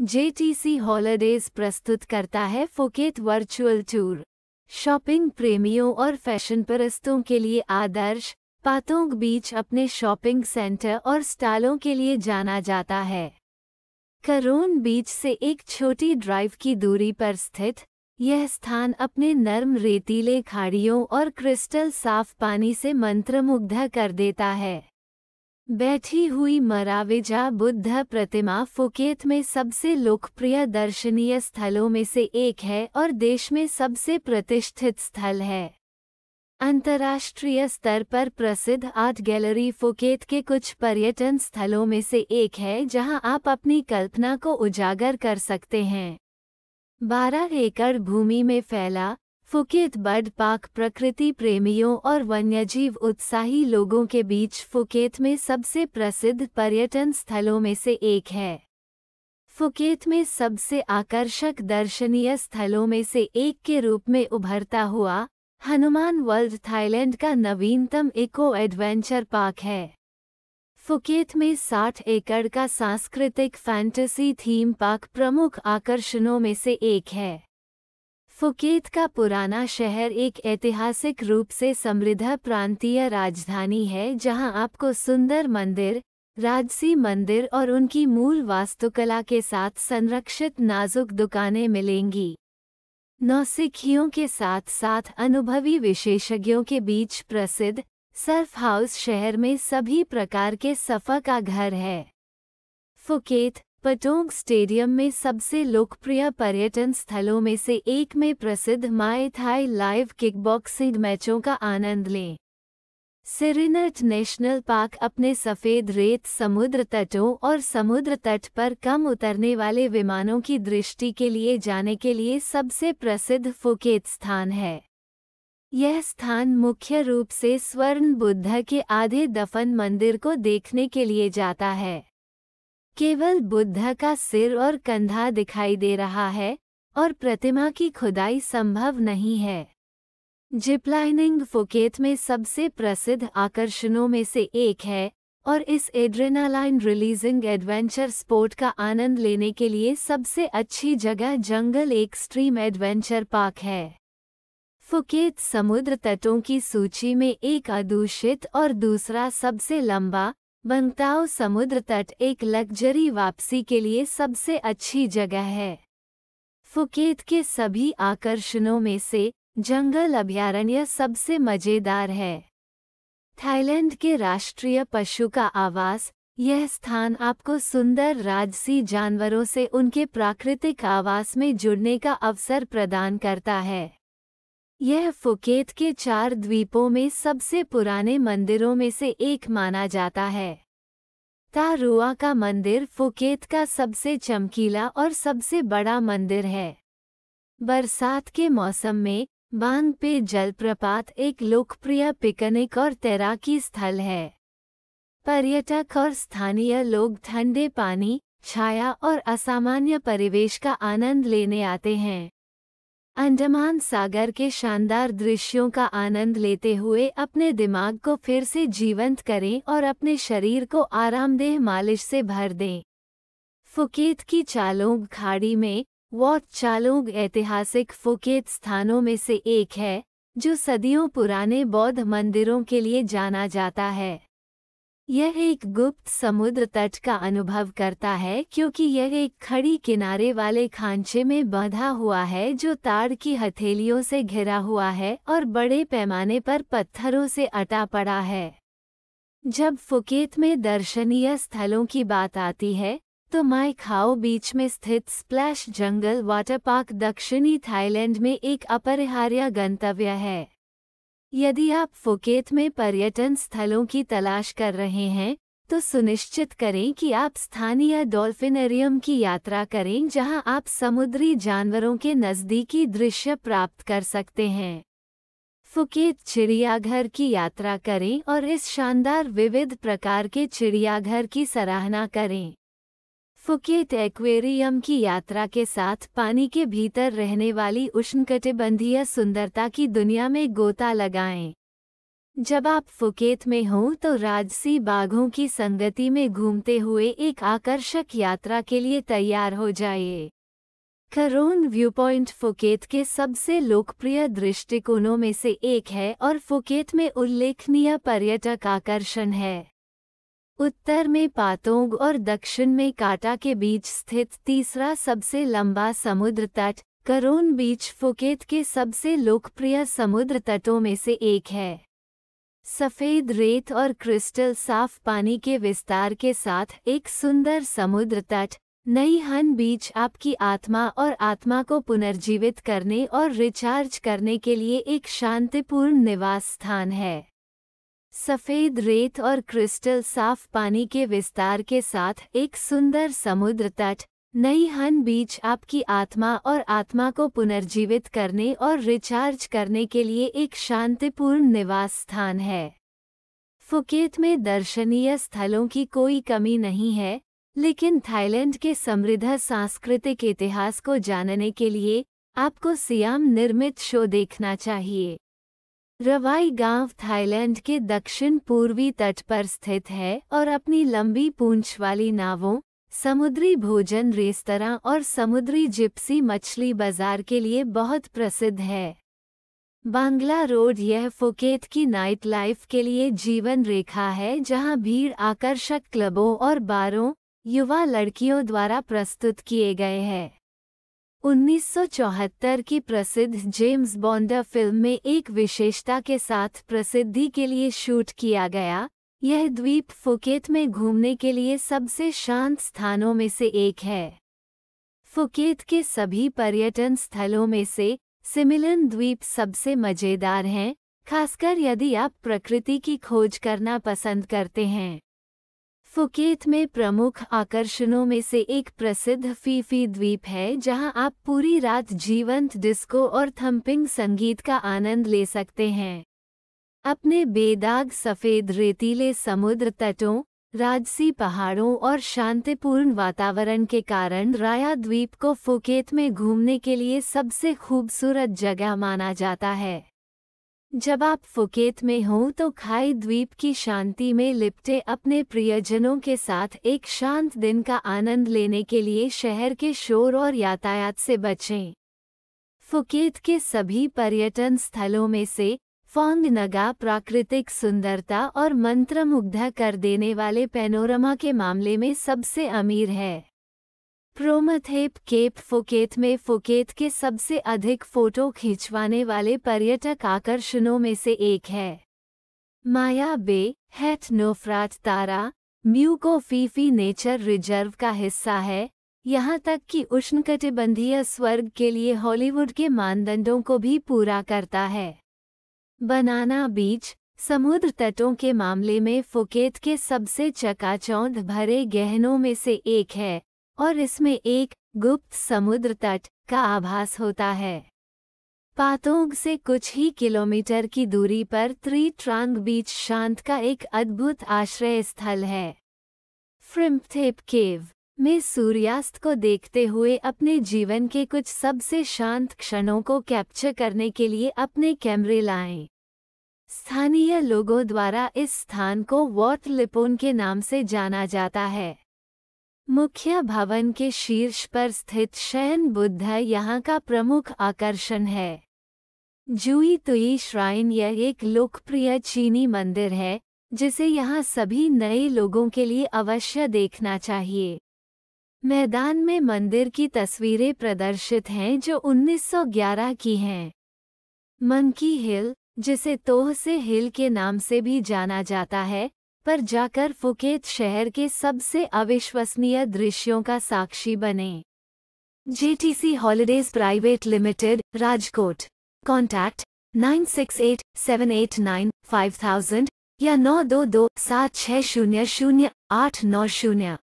JTC holidays प्रस्तुत करता है फोकेट वर्चुअल टूर शॉपिंग प्रेमियों और फैशन परस्तों के लिए आदर्श पातोंग बीच अपने शॉपिंग सेंटर और स्टालों के लिए जाना जाता है करोन बीच से एक छोटी ड्राइव की दूरी पर स्थित यह स्थान अपने नर्म रेतीले खाड़ियों और क्रिस्टल साफ पानी से मंत्रमुग्ध कर देता है बैठी हुई मराविजा बुद्ध प्रतिमा फुकेत में सबसे लोकप्रिय दर्शनीय स्थलों में से एक है और देश में सबसे प्रतिष्ठित स्थल है अंतर्राष्ट्रीय स्तर पर प्रसिद्ध आर्ट गैलरी फुकेत के कुछ पर्यटन स्थलों में से एक है जहां आप अपनी कल्पना को उजागर कर सकते हैं बारह एकड़ भूमि में फैला फुकेत बर्ड पार्क प्रकृति प्रेमियों और वन्यजीव उत्साही लोगों के बीच फुकेत में सबसे प्रसिद्ध पर्यटन स्थलों में से एक है फुकेत में सबसे आकर्षक दर्शनीय स्थलों में से एक के रूप में उभरता हुआ हनुमान वर्ल्ड थाईलैंड का नवीनतम इको एडवेंचर पार्क है फुकेत में 60 एकड़ का सांस्कृतिक फैंटेसी थीम पार्क प्रमुख आकर्षणों में से एक है फुकेत का पुराना शहर एक ऐतिहासिक रूप से समृद्ध प्रांतीय राजधानी है जहां आपको सुंदर मंदिर राजसी मंदिर और उनकी मूल वास्तुकला के साथ संरक्षित नाजुक दुकानें मिलेंगी नौसिखियों के साथ साथ अनुभवी विशेषज्ञों के बीच प्रसिद्ध सर्फ हाउस शहर में सभी प्रकार के सफ़ा का घर है फुकेत पटोंग स्टेडियम में सबसे लोकप्रिय पर्यटन स्थलों में से एक में प्रसिद्ध माए थाई लाइव किकबॉक्सिंग मैचों का आनंद लें सिरिनट नेशनल पार्क अपने सफ़ेद रेत समुद्र तटों और समुद्र तट पर कम उतरने वाले विमानों की दृष्टि के लिए जाने के लिए सबसे प्रसिद्ध फुकेत स्थान है यह स्थान मुख्य रूप से स्वर्ण बुद्ध के आधे दफन मंदिर को देखने के लिए जाता है केवल बुद्ध का सिर और कंधा दिखाई दे रहा है और प्रतिमा की खुदाई संभव नहीं है जिपलाइनिंग फुकेत में सबसे प्रसिद्ध आकर्षणों में से एक है और इस एड्रेनालाइन रिलीजिंग एडवेंचर स्पोर्ट का आनंद लेने के लिए सबसे अच्छी जगह जंगल एक्सट्रीम एडवेंचर पार्क है फुकेत समुद्र तटों की सूची में एक अदूषित और दूसरा सबसे लंबा बंताओ समुद्र तट एक लग्जरी वापसी के लिए सबसे अच्छी जगह है फुकेत के सभी आकर्षणों में से जंगल अभयारण्य सबसे मज़ेदार है थाईलैंड के राष्ट्रीय पशु का आवास यह स्थान आपको सुंदर राजसी जानवरों से उनके प्राकृतिक आवास में जुड़ने का अवसर प्रदान करता है यह फुकेत के चार द्वीपों में सबसे पुराने मंदिरों में से एक माना जाता है तारुआ का मंदिर फुकेत का सबसे चमकीला और सबसे बड़ा मंदिर है बरसात के मौसम में बांग पे जलप्रपात एक लोकप्रिय पिकनिक और तैराकी स्थल है पर्यटक और स्थानीय लोग ठंडे पानी छाया और असामान्य परिवेश का आनंद लेने आते हैं अंडमान सागर के शानदार दृश्यों का आनंद लेते हुए अपने दिमाग को फिर से जीवंत करें और अपने शरीर को आरामदेह मालिश से भर दें फुकेत की चालोंग खाड़ी में वॉट चालोंग ऐतिहासिक फुकेत स्थानों में से एक है जो सदियों पुराने बौद्ध मंदिरों के लिए जाना जाता है यह एक गुप्त समुद्र तट का अनुभव करता है क्योंकि यह एक खड़ी किनारे वाले खांचे में बंधा हुआ है जो ताड़ की हथेलियों से घिरा हुआ है और बड़े पैमाने पर पत्थरों से अटा पड़ा है जब फुकेत में दर्शनीय स्थलों की बात आती है तो माई खाओ बीच में स्थित स्प्लैश जंगल वाटर पार्क दक्षिणी थाईलैंड में एक अपरिहार्य गंतव्य है यदि आप फुकेत में पर्यटन स्थलों की तलाश कर रहे हैं तो सुनिश्चित करें कि आप स्थानीय डॉल्फिनरियम की यात्रा करें जहां आप समुद्री जानवरों के नज़दीकी दृश्य प्राप्त कर सकते हैं फुकेत चिड़ियाघर की यात्रा करें और इस शानदार विविध प्रकार के चिड़ियाघर की सराहना करें फुकेट एक्वेरियम की यात्रा के साथ पानी के भीतर रहने वाली उष्णकटिबंधीय सुंदरता की दुनिया में गोता लगाएं। जब आप फुकेत में हों तो राजसी बाघों की संगति में घूमते हुए एक आकर्षक यात्रा के लिए तैयार हो जाइए करोन व्यूपॉइंट फुकेत के सबसे लोकप्रिय दृष्टिकोणों में से एक है और फुकेत में उल्लेखनीय पर्यटक आकर्षण है उत्तर में पातोंग और दक्षिण में काटा के बीच स्थित तीसरा सबसे लंबा समुद्र तट करोन बीच फुकेत के सबसे लोकप्रिय समुद्र तटों में से एक है सफ़ेद रेत और क्रिस्टल साफ पानी के विस्तार के साथ एक सुंदर समुद्र तट नई हन बीच आपकी आत्मा और आत्मा को पुनर्जीवित करने और रिचार्ज करने के लिए एक शांतिपूर्ण निवास स्थान है सफेद रेत और क्रिस्टल साफ पानी के विस्तार के साथ एक सुंदर समुद्र तट नई हन बीच आपकी आत्मा और आत्मा को पुनर्जीवित करने और रिचार्ज करने के लिए एक शांतिपूर्ण निवास स्थान है फुकेत में दर्शनीय स्थलों की कोई कमी नहीं है लेकिन थाईलैंड के समृद्ध सांस्कृतिक इतिहास को जानने के लिए आपको सियाम निर्मित शो देखना चाहिए रवाई गांव थाईलैंड के दक्षिण पूर्वी तट पर स्थित है और अपनी लंबी पूंछ वाली नावों समुद्री भोजन रेस्तरा और समुद्री जिप्सी मछली बाजार के लिए बहुत प्रसिद्ध है बांग्ला रोड यह फुकेत की नाइट लाइफ के लिए जीवन रेखा है जहां भीड़ आकर्षक क्लबों और बारों युवा लड़कियों द्वारा प्रस्तुत किए गए हैं 1974 की प्रसिद्ध जेम्स बॉन्डा फिल्म में एक विशेषता के साथ प्रसिद्धि के लिए शूट किया गया यह द्वीप फुकेत में घूमने के लिए सबसे शांत स्थानों में से एक है फुकेत के सभी पर्यटन स्थलों में से सिमिलन द्वीप सबसे मज़ेदार हैं खासकर यदि आप प्रकृति की खोज करना पसंद करते हैं फुकेत में प्रमुख आकर्षणों में से एक प्रसिद्ध फीफी द्वीप है जहां आप पूरी रात जीवंत डिस्को और थम्पिंग संगीत का आनंद ले सकते हैं अपने बेदाग सफ़ेद रेतीले समुद्र तटों राजसी पहाड़ों और शांतिपूर्ण वातावरण के कारण राया द्वीप को फुकेत में घूमने के लिए सबसे खूबसूरत जगह माना जाता है जब आप फुकेत में हों तो खाई द्वीप की शांति में लिपटे अपने प्रियजनों के साथ एक शांत दिन का आनंद लेने के लिए शहर के शोर और यातायात से बचें फुकेत के सभी पर्यटन स्थलों में से फोंग नगा प्राकृतिक सुंदरता और मंत्रमुग्ध कर देने वाले पैनोरमा के मामले में सबसे अमीर है प्रोमथेप केप फुकेत में फुकेत के सबसे अधिक फोटो खींचवाने वाले पर्यटक आकर्षणों में से एक है माया बे हेट नोफ्राट तारा म्यूको फीफी नेचर रिजर्व का हिस्सा है यहाँ तक कि उष्णकटिबंधीय स्वर्ग के लिए हॉलीवुड के मानदंडों को भी पूरा करता है बनाना बीच समुद्र तटों के मामले में फुकेत के सबसे चकाचौंध भरे गहनों में से एक है और इसमें एक गुप्त समुद्र तट का आभास होता है पातोंग से कुछ ही किलोमीटर की दूरी पर त्री ट्रांग बीच शांत का एक अद्भुत आश्रय स्थल है फ्रिम्पथेप केव में सूर्यास्त को देखते हुए अपने जीवन के कुछ सबसे शांत क्षणों को कैप्चर करने के लिए अपने कैमरे लाएं। स्थानीय लोगों द्वारा इस स्थान को वॉट लिपोन के नाम से जाना जाता है मुख्य भवन के शीर्ष पर स्थित शयन बुद्ध यहाँ का प्रमुख आकर्षण है जुई तुई श्राइन यह एक लोकप्रिय चीनी मंदिर है जिसे यहाँ सभी नए लोगों के लिए अवश्य देखना चाहिए मैदान में मंदिर की तस्वीरें प्रदर्शित हैं जो 1911 की हैं मंकी हिल जिसे तोह से हिल के नाम से भी जाना जाता है पर जाकर फुकेत शहर के सबसे अविश्वसनीय दृश्यों का साक्षी बने JTC holidays private limited Rajkot contact nine six eight seven eight nine five thousand या नौ दो दो सात छः शून्य शून्य आठ नौ शून्य